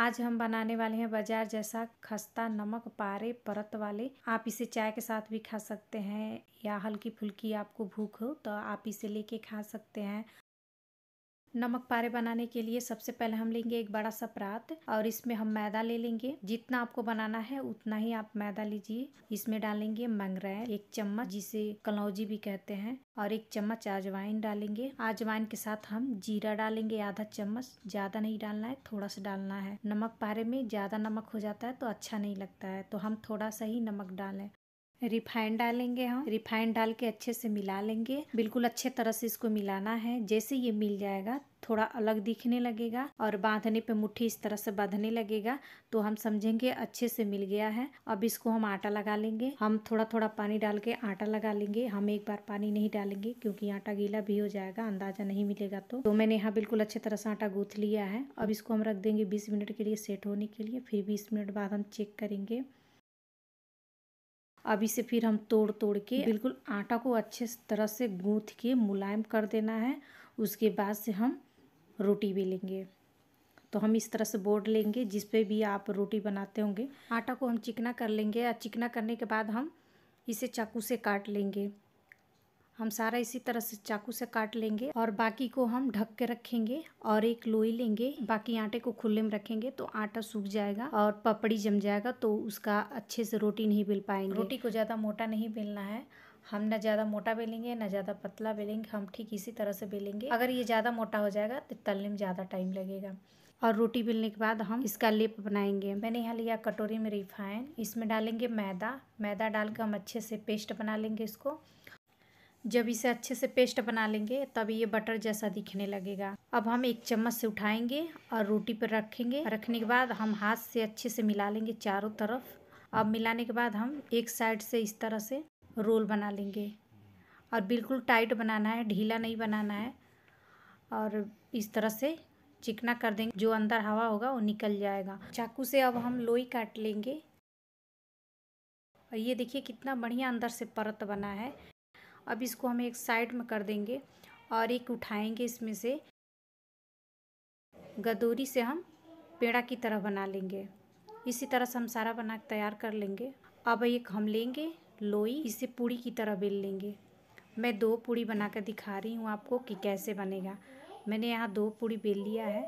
आज हम बनाने वाले हैं बाजार जैसा खस्ता नमक पारे परत वाले आप इसे चाय के साथ भी खा सकते हैं या हल्की फुल्की आपको भूख हो तो आप इसे लेके खा सकते हैं नमक पारे बनाने के लिए सबसे पहले हम लेंगे एक बड़ा सा परात और इसमें हम मैदा ले लेंगे जितना आपको बनाना है उतना ही आप मैदा लीजिए इसमें डालेंगे मंगरैल एक चम्मच जिसे कलौजी भी कहते हैं और एक चम्मच अजवाइन डालेंगे अजवाइन के साथ हम जीरा डालेंगे आधा चम्मच ज्यादा नहीं डालना है थोड़ा सा डालना है नमक पारे में ज्यादा नमक हो जाता है तो अच्छा नहीं लगता है तो हम थोड़ा सा ही नमक डालें रिफाइन डालेंगे हम रिफाइन डाल के अच्छे से मिला लेंगे बिल्कुल अच्छे तरह से इसको मिलाना है जैसे ये मिल जाएगा थोड़ा अलग दिखने लगेगा और बांधने पे मुट्ठी इस तरह से बांधने लगेगा तो हम समझेंगे अच्छे से मिल गया है अब इसको हम आटा लगा लेंगे हम थोड़ा थोड़ा पानी डाल के आटा लगा लेंगे हम एक बार पानी नहीं डालेंगे क्योंकि आटा गीला भी हो जाएगा अंदाजा नहीं मिलेगा तो, तो मैंने यहाँ बिल्कुल अच्छे तरह से आटा गूथ लिया है अब इसको हम रख देंगे बीस मिनट के लिए सेट होने के लिए फिर बीस मिनट बाद हम चेक करेंगे अब इसे फिर हम तोड़ तोड़ के बिल्कुल आटा को अच्छे तरह से गूँथ के मुलायम कर देना है उसके बाद से हम रोटी बेलेंगे तो हम इस तरह से बोर्ड लेंगे जिस पे भी आप रोटी बनाते होंगे आटा को हम चिकना कर लेंगे और चिकना करने के बाद हम इसे चाकू से काट लेंगे हम सारा इसी तरह से चाकू से काट लेंगे और बाकी को हम ढक के रखेंगे और एक लोई लेंगे बाकी आटे को खुले में रखेंगे तो आटा सूख जाएगा और पपड़ी जम जाएगा तो उसका अच्छे से रोटी नहीं बेल पाएंगे रोटी को ज़्यादा मोटा नहीं बेलना है हम ना ज़्यादा मोटा बेलेंगे ना ज़्यादा पतला बेलेंगे हम ठीक इसी तरह से बेलेंगे अगर ये ज़्यादा मोटा हो जाएगा तो तलने में ज़्यादा टाइम लगेगा और रोटी बेलने के बाद हम इसका लेप बनाएंगे मैंने यहाँ लिया कटोरी में रिफाइन इसमें डालेंगे मैदा मैदा डालकर हम अच्छे से पेस्ट बना लेंगे इसको जब इसे अच्छे से पेस्ट बना लेंगे तब ये बटर जैसा दिखने लगेगा अब हम एक चम्मच से उठाएंगे और रोटी पर रखेंगे रखने के बाद हम हाथ से अच्छे से मिला लेंगे चारों तरफ अब मिलाने के बाद हम एक साइड से इस तरह से रोल बना लेंगे और बिल्कुल टाइट बनाना है ढीला नहीं बनाना है और इस तरह से चिकना कर देंगे जो अंदर हवा होगा वो निकल जाएगा चाकू से अब हम लोई काट लेंगे और ये देखिए कितना बढ़िया अंदर से परत बना है अब इसको हम एक साइड में कर देंगे और एक उठाएंगे इसमें से गदोरी से हम पेड़ा की तरह बना लेंगे इसी तरह से हम सारा बना तैयार कर लेंगे अब एक हम लेंगे लोई इसे पूड़ी की तरह बेल लेंगे मैं दो पूड़ी बना कर दिखा रही हूँ आपको कि कैसे बनेगा मैंने यहाँ दो पूड़ी बेल लिया है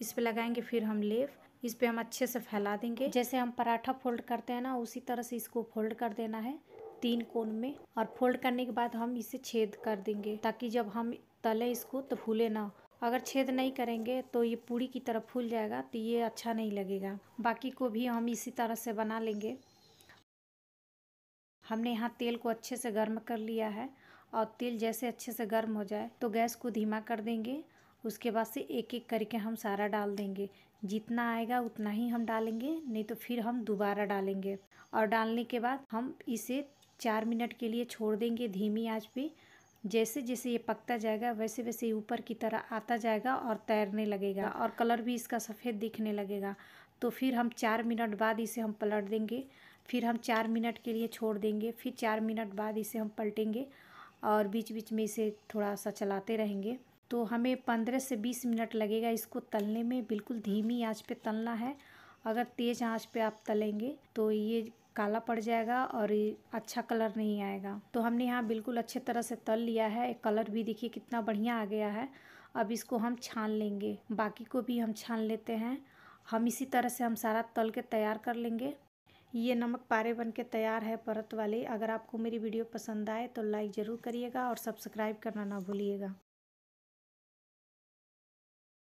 इस पर लगाएंगे फिर हम लेफ इस पर हम अच्छे से फैला देंगे जैसे हम पराठा फोल्ड करते हैं ना उसी तरह से इसको फोल्ड कर देना है तीन कोण में और फोल्ड करने के बाद हम इसे छेद कर देंगे ताकि जब हम तले इसको तो फूले ना अगर छेद नहीं करेंगे तो ये पूरी की तरह फूल जाएगा तो ये अच्छा नहीं लगेगा बाकी को भी हम इसी तरह से बना लेंगे हमने यहाँ तेल को अच्छे से गर्म कर लिया है और तेल जैसे अच्छे से गर्म हो जाए तो गैस को धीमा कर देंगे उसके बाद से एक एक करके हम सारा डाल देंगे जितना आएगा उतना ही हम डालेंगे नहीं तो फिर हम दोबारा डालेंगे और डालने के बाद हम इसे चार मिनट के लिए छोड़ देंगे धीमी आँच पे जैसे जैसे ये पकता जाएगा वैसे वैसे ऊपर की तरह आता जाएगा और तैरने लगेगा और कलर भी इसका सफ़ेद दिखने लगेगा तो फिर हम चार मिनट बाद इसे हम पलट देंगे फिर हम चार मिनट के लिए छोड़ देंगे फिर चार मिनट बाद इसे हम पलटेंगे और बीच बीच में इसे थोड़ा सा चलाते रहेंगे तो हमें पंद्रह से बीस मिनट लगेगा इसको तलने में बिल्कुल धीमी आँच पर तलना है अगर तेज़ आँच पर आप तलेंगे तो ये काला पड़ जाएगा और अच्छा कलर नहीं आएगा तो हमने यहाँ बिल्कुल अच्छे तरह से तल लिया है कलर भी देखिए कितना बढ़िया आ गया है अब इसको हम छान लेंगे बाकी को भी हम छान लेते हैं हम इसी तरह से हम सारा तल के तैयार कर लेंगे ये नमक पारे बन के तैयार है परत वाले अगर आपको मेरी वीडियो पसंद आए तो लाइक ज़रूर करिएगा और सब्सक्राइब करना ना भूलिएगा